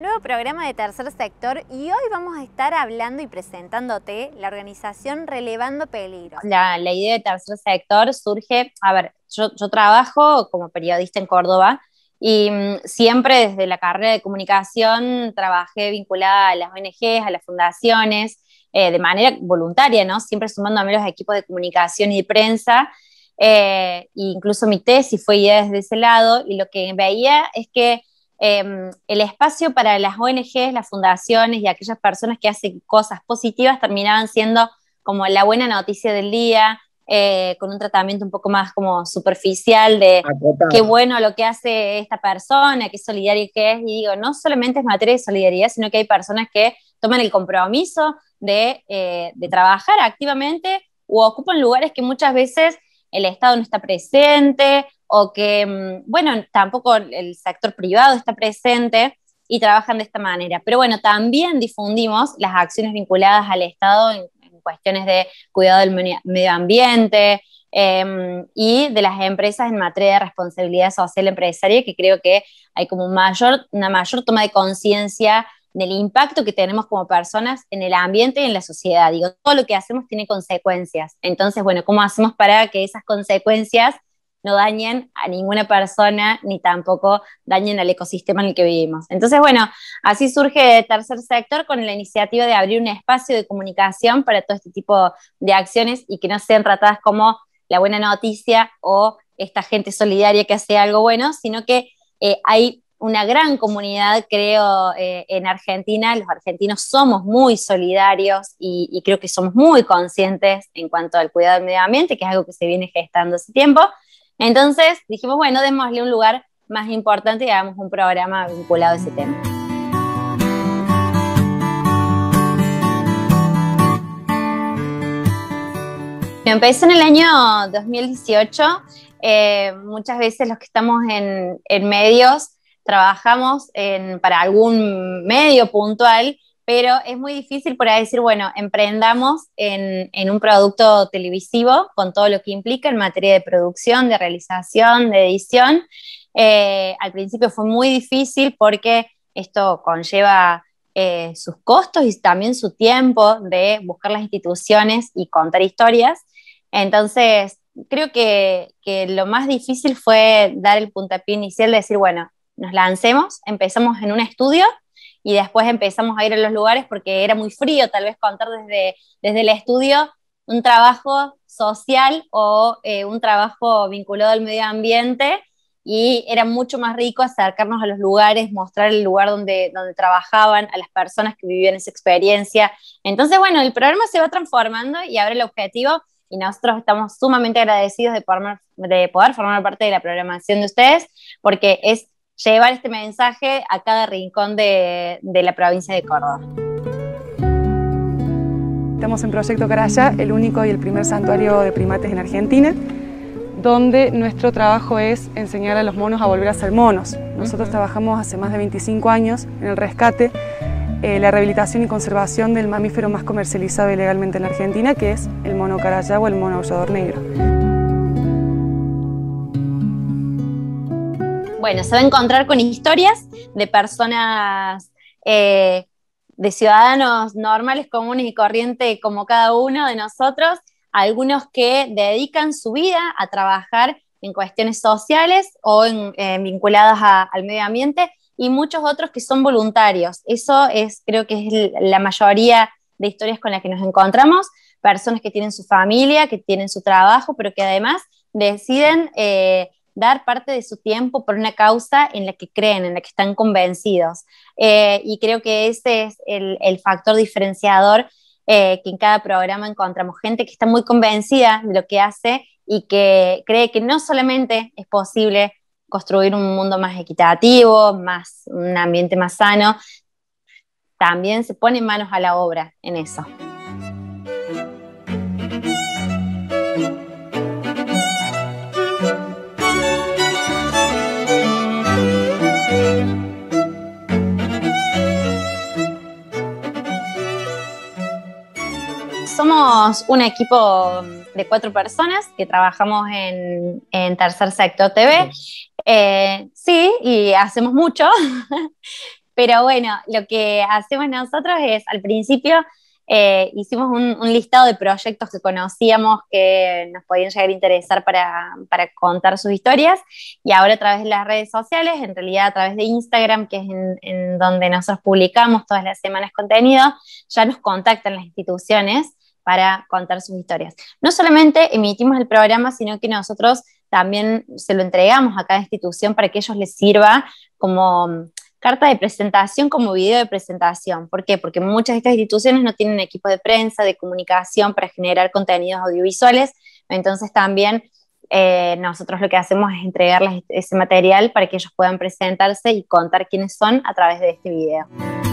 Nuevo programa de Tercer Sector y hoy vamos a estar hablando y presentándote la organización Relevando Peligros. La, idea de Tercer Sector surge, a ver, yo, trabajo como periodista en Córdoba y mm, siempre desde la carrera de comunicación trabajé vinculada a las ONGs, a las fundaciones, eh, de manera voluntaria, ¿no? Siempre sumando a los equipos de comunicación y de prensa. Eh, e incluso mi tesis fue ya desde ese lado y lo que veía es que Em, el espacio para las ONGs, las fundaciones y aquellas personas que hacen cosas positivas terminaban siendo como la buena noticia del día, eh, con un tratamiento un poco más como superficial de qué bueno lo que hace esta persona, qué solidario que es. Y digo, no solamente es materia de solidaridad, sino que hay personas que toman el compromiso de, eh, de trabajar activamente o ocupan lugares que muchas veces el Estado no está presente o que, mm, bueno, tampoco el sector privado está presente y trabajan de esta manera. Pero bueno, también difundimos las acciones vinculadas al Estado en, cuestiones de cuidado del medio ambiente em, y de las empresas en materia de responsabilidad social empresaria, que creo que hay como mayor, una mayor toma de conciencia del impacto que tenemos como personas en el ambiente y en la sociedad. Digo, todo lo que hacemos tiene consecuencias. Entonces, bueno, ¿cómo hacemos para que esas consecuencias no dañen a ninguna persona ni tampoco dañen al ecosistema en el que vivimos. Entonces, bueno, así surge Tercer Sector con la iniciativa de abrir un espacio de comunicación para todo este tipo de acciones y que no sean tratadas como la buena noticia o esta gente solidaria que hace algo bueno, sino que eh, hay una gran comunidad, creo, eh, en Argentina. Los argentinos somos muy solidarios y, y, creo que somos muy conscientes en cuanto al cuidado del medio ambiente, que es algo que se viene gestando hace tiempo. Entonces dijimos, bueno, démosle un lugar más importante y hagamos un programa vinculado a ese tema. Empezó en el año 2018. Eh, muchas veces los que estamos en, medios trabajamos para algún medio puntual pero es muy difícil por decir, bueno, emprendamos en, un producto televisivo con todo lo que implica en materia de producción, de realización, de edición. Eh, al principio fue muy difícil porque esto conlleva eh, sus costos y también su tiempo de buscar las instituciones y contar historias. Entonces, creo que, que lo más difícil fue dar el puntapié inicial de decir, bueno, nos lancemos, empezamos en un estudio y después empezamos a ir a los lugares porque era muy frío tal vez contar desde, desde el estudio un trabajo social o eh, un trabajo vinculado al medio ambiente y era mucho más rico acercarnos a los lugares, mostrar el lugar donde, donde trabajaban, a las personas que vivían esa experiencia. Entonces, bueno, el programa se va transformando y abre el objetivo, y nosotros estamos sumamente agradecidos de de poder formar parte de la programación de ustedes, porque es llevar este mensaje a cada rincón de, la provincia de Córdoba. Estamos en Proyecto Caraya, el único y el primer santuario de primates en Argentina, donde nuestro trabajo es enseñar a los monos a volver a ser monos. Nosotros trabajamos hace más de 25 años en el rescate, eh, la rehabilitación y conservación del mamífero más comercializado ilegalmente en Argentina, que es el mono caraya o el mono aullador negro. Bueno, se va a encontrar con historias de personas, eh, de ciudadanos normales, comunes y corrientes como cada uno de nosotros, algunos que dedican su vida a trabajar en cuestiones sociales o en, eh, vinculadas al medio ambiente y muchos otros que son voluntarios. Eso es, creo que es la mayoría de historias con las que nos encontramos, personas que tienen su familia, que tienen su trabajo, pero que además deciden eh, dar parte de su tiempo por una causa en la que creen, en la que están convencidos. Eh, y creo que ese es el, factor diferenciador eh, que en cada programa encontramos gente que está muy convencida de lo que hace y que cree que no solamente es posible construir un mundo más equitativo, más, un ambiente más sano, también se pone manos a la obra en eso. somos un equipo de cuatro personas que trabajamos en, Tercer Sector TV. Eh, sí, y hacemos mucho, pero bueno, lo que hacemos nosotros es, al principio eh, hicimos un, listado de proyectos que conocíamos que nos podían llegar a interesar para, contar sus historias y ahora a través de las redes sociales, en realidad a través de Instagram, que es en, en donde nosotros publicamos todas las semanas contenido, ya nos contactan las instituciones para contar sus historias. No solamente emitimos el programa, sino que nosotros también se lo entregamos a cada institución para que ellos les sirva como mm, carta de presentación, como video de presentación. ¿Por qué? Porque muchas de estas instituciones no tienen equipo de prensa, de comunicación para generar contenidos audiovisuales. Entonces también eh, nosotros lo que hacemos es entregarles ese material para que ellos puedan presentarse y contar quiénes son a través de este video.